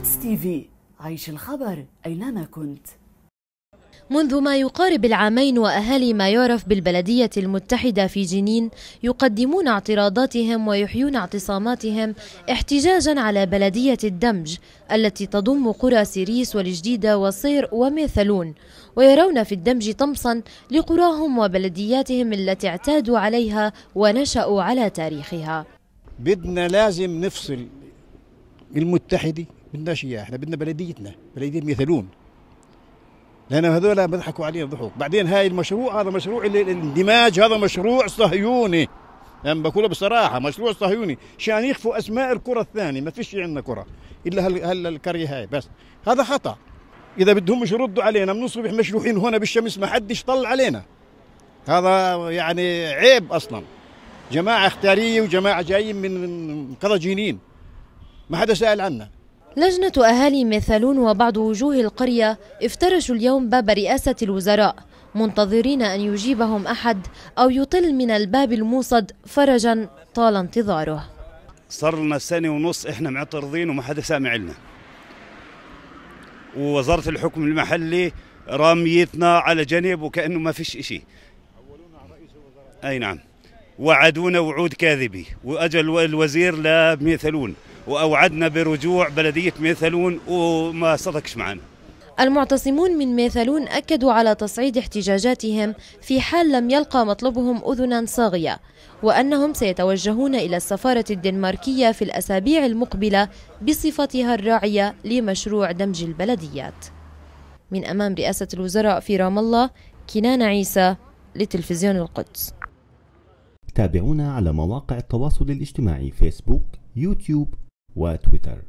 قدس تي في عيش الخبر أينما كنت منذ ما يقارب العامين وأهالي ما يعرف بالبلدية المتحدة في جنين يقدمون اعتراضاتهم ويحيون اعتصاماتهم احتجاجا على بلدية الدمج التي تضم قرى سيريس والجديدة وصير وميثلون ويرون في الدمج طمسا لقراهم وبلدياتهم التي اعتادوا عليها ونشأوا على تاريخها بدنا لازم نفصل المتحدة بدناش اياه احنا بدنا بلديتنا بلديه مثلون لان هذول بيضحكوا علينا ضحوك بعدين هاي المشروع هذا مشروع الاندماج هذا مشروع صهيوني يعني بقولها بصراحه مشروع صهيوني شان يخفوا اسماء الكره الثانيه ما فيش عندنا كره الا هالكريه هاي بس هذا خطا اذا بدهم مش يردوا علينا من الصبح مشروحين هنا بالشمس ما حدش طل علينا هذا يعني عيب اصلا جماعه اختياريه وجماعه جايين من قضا جنين ما حدا سال عنا لجنة أهالي مثالون وبعض وجوه القرية افترشوا اليوم باب رئاسة الوزراء منتظرين أن يجيبهم أحد أو يطل من الباب الموصد فرجا طال انتظاره صار لنا سنة ونص إحنا معترضين وما حدا سامع لنا ووزارة الحكم المحلي راميتنا على جنب وكأنه ما فيش إشي أي نعم وعدونا وعود كاذبة وأجل الوزير لا واوعدنا برجوع بلديه ميثلون وما صدقش معنا المعتصمون من ميثلون أكدوا على تصعيد احتجاجاتهم في حال لم يلقى مطلبهم أذنا صاغية وأنهم سيتوجهون إلى السفارة الدنماركية في الأسابيع المقبلة بصفتها الراعية لمشروع دمج البلديات من أمام رئاسة الوزراء في رام الله كنان عيسى لتلفزيون القدس تابعونا على مواقع التواصل الاجتماعي فيسبوك يوتيوب وتويتر